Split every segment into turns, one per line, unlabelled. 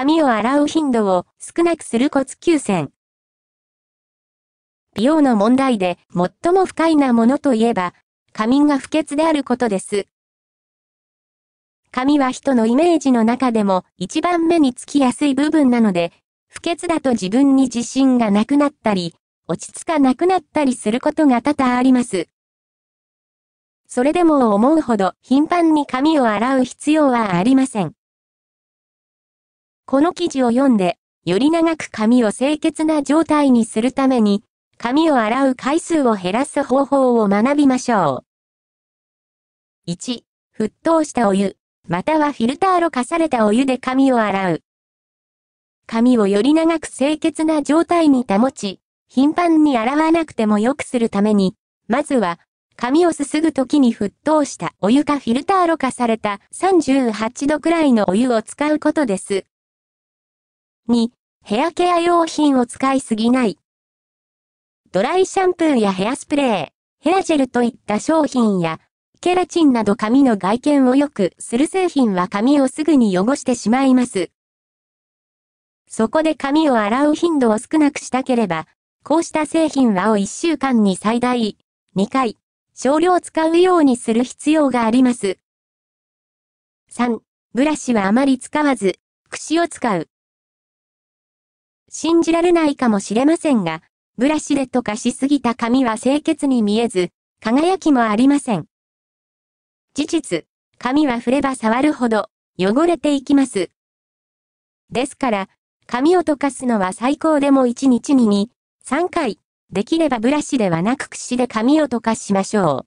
髪を洗う頻度を少なくするコツ9選。美容の問題で最も不快なものといえば、髪が不潔であることです。髪は人のイメージの中でも一番目につきやすい部分なので、不潔だと自分に自信がなくなったり、落ち着かなくなったりすることが多々あります。それでも思うほど頻繁に髪を洗う必要はありません。この記事を読んで、より長く髪を清潔な状態にするために、髪を洗う回数を減らす方法を学びましょう。1、沸騰したお湯、またはフィルターろ過されたお湯で髪を洗う。髪をより長く清潔な状態に保ち、頻繁に洗わなくても良くするために、まずは、髪をすすぐ時に沸騰したお湯かフィルターろ過された38度くらいのお湯を使うことです。2、ヘアケア用品を使いすぎない。ドライシャンプーやヘアスプレー、ヘアジェルといった商品や、ケラチンなど髪の外見を良くする製品は髪をすぐに汚してしまいます。そこで髪を洗う頻度を少なくしたければ、こうした製品はを1週間に最大2回、少量使うようにする必要があります。3. ブラシはあまり使わず、櫛を使う。信じられないかもしれませんが、ブラシで溶かしすぎた髪は清潔に見えず、輝きもありません。事実、髪は触れば触るほど、汚れていきます。ですから、髪を溶かすのは最高でも1日に2、3回、できればブラシではなく櫛で髪を溶かしましょう。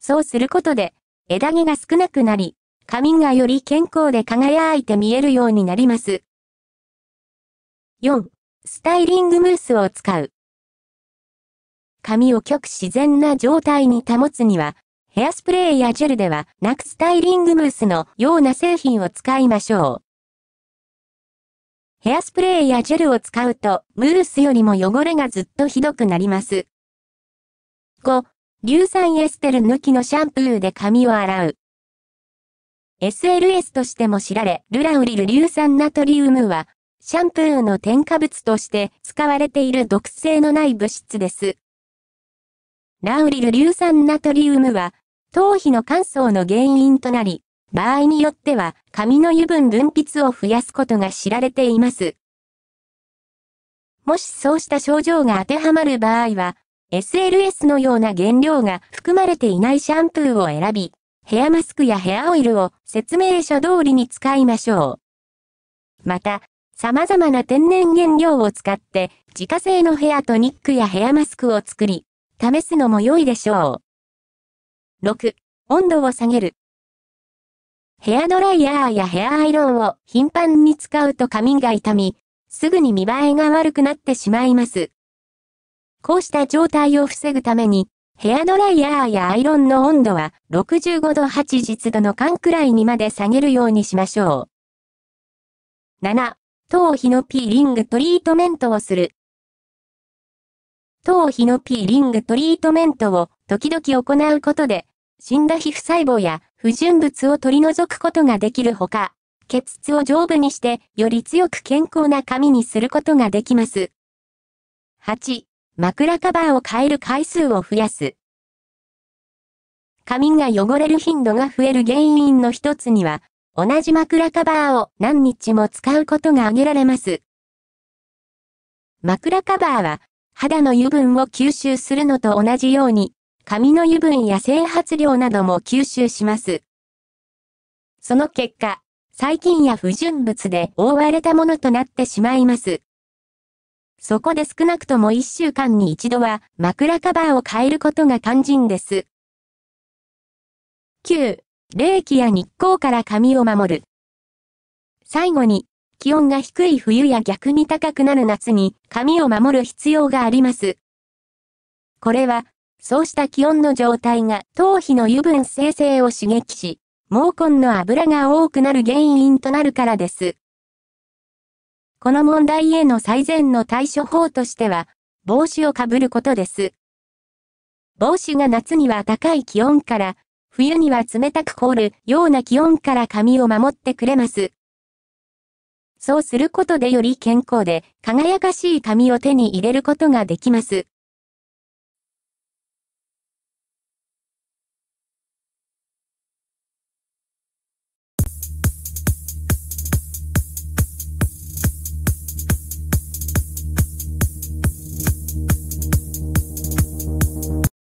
そうすることで、枝毛が少なくなり、髪がより健康で輝いて見えるようになります。4. スタイリングムースを使う。髪を極自然な状態に保つには、ヘアスプレーやジェルではなくスタイリングムースのような製品を使いましょう。ヘアスプレーやジェルを使うと、ムースよりも汚れがずっとひどくなります。5. 硫酸エステル抜きのシャンプーで髪を洗う。SLS としても知られ、ルラウリル硫酸ナトリウムは、シャンプーの添加物として使われている毒性のない物質です。ラウリル硫酸ナトリウムは、頭皮の乾燥の原因となり、場合によっては髪の油分分泌を増やすことが知られています。もしそうした症状が当てはまる場合は、SLS のような原料が含まれていないシャンプーを選び、ヘアマスクやヘアオイルを説明書通りに使いましょう。また、様々な天然原料を使って、自家製のヘアトニックやヘアマスクを作り、試すのも良いでしょう。6、温度を下げる。ヘアドライヤーやヘアアイロンを頻繁に使うと髪が傷み、すぐに見栄えが悪くなってしまいます。こうした状態を防ぐために、ヘアドライヤーやアイロンの温度は65度80度の間くらいにまで下げるようにしましょう。7、頭皮のピーリングトリートメントをする。頭皮のピーリングトリートメントを時々行うことで、死んだ皮膚細胞や不純物を取り除くことができるほか、血質を丈夫にして、より強く健康な髪にすることができます。8、枕カバーを変える回数を増やす。髪が汚れる頻度が増える原因の一つには、同じ枕カバーを何日も使うことが挙げられます。枕カバーは、肌の油分を吸収するのと同じように、髪の油分や整髪量なども吸収します。その結果、細菌や不純物で覆われたものとなってしまいます。そこで少なくとも1週間に一度は枕カバーを変えることが肝心です。9. 冷気や日光から髪を守る。最後に、気温が低い冬や逆に高くなる夏に髪を守る必要があります。これは、そうした気温の状態が頭皮の油分生成を刺激し、毛根の油が多くなる原因となるからです。この問題への最善の対処法としては、帽子をかぶることです。帽子が夏には高い気温から冬には冷たく凍るような気温から髪を守ってくれます。そうすることでより健康で輝かしい髪を手に入れることができます。